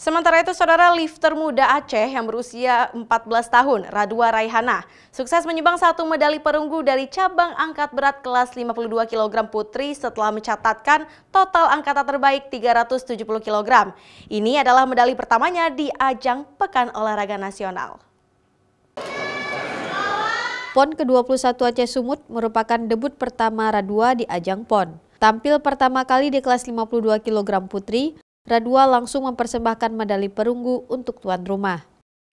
Sementara itu saudara lifter muda Aceh yang berusia 14 tahun, Radua Raihana, sukses menyumbang satu medali perunggu dari cabang angkat berat kelas 52 kg putri setelah mencatatkan total angkatan terbaik 370 kg. Ini adalah medali pertamanya di ajang Pekan Olahraga Nasional. PON ke-21 Aceh Sumut merupakan debut pertama Radua di ajang PON. Tampil pertama kali di kelas 52 kg putri, Radua langsung mempersembahkan medali perunggu untuk tuan rumah.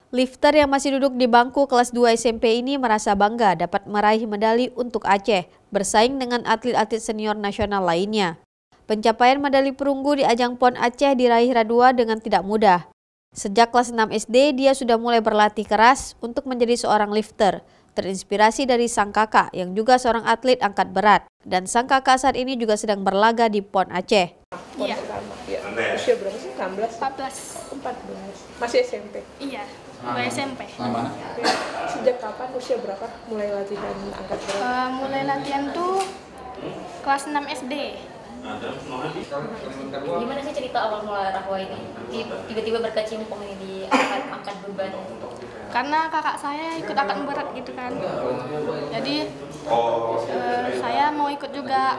Lifter yang masih duduk di bangku kelas 2 SMP ini merasa bangga dapat meraih medali untuk Aceh, bersaing dengan atlet-atlet senior nasional lainnya. Pencapaian medali perunggu di ajang PON Aceh diraih Radua dengan tidak mudah. Sejak kelas 6 SD, dia sudah mulai berlatih keras untuk menjadi seorang lifter, terinspirasi dari sang kakak yang juga seorang atlet angkat berat. Dan sang kakak saat ini juga sedang berlaga di PON Aceh. SMP. Usia berapa sih? 16? 14. 14. Masih SMP? Iya, mulai SMP. Lama. Ya, sejak kapan usia berapa mulai latihan angkat berat? Uh, mulai latihan tuh kelas 6 SD. Nah, Gimana sih cerita awal mula Rahwa ini? Tiba-tiba berkecimpung ini di angkat, angkat beban. Karena kakak saya ikut angkat berat gitu kan. Jadi oh. Uh, saya mau ikut juga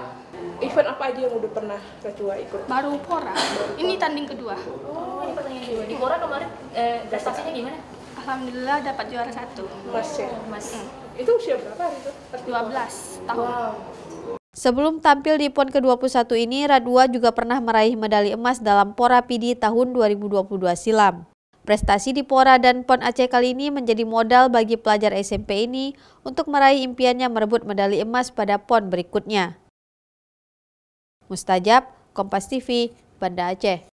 event apa aja yang udah pernah Racua ikut? Baru Pora. Ini tanding kedua. Oh, ini pertandingan kedua. Di Pora kemarin eh, prestasinya gimana? Alhamdulillah dapat juara satu. Mas ya? Oh, Mas. Hmm. Itu usia berapa hari itu? 12 tahun. Wow. Sebelum tampil di PON ke-21 ini, Radua juga pernah meraih medali emas dalam Pora Pidi tahun 2022 silam. Prestasi di Pora dan PON Aceh kali ini menjadi modal bagi pelajar SMP ini untuk meraih impiannya merebut medali emas pada PON berikutnya. Mustajab, Kompas TV, Banda Aceh.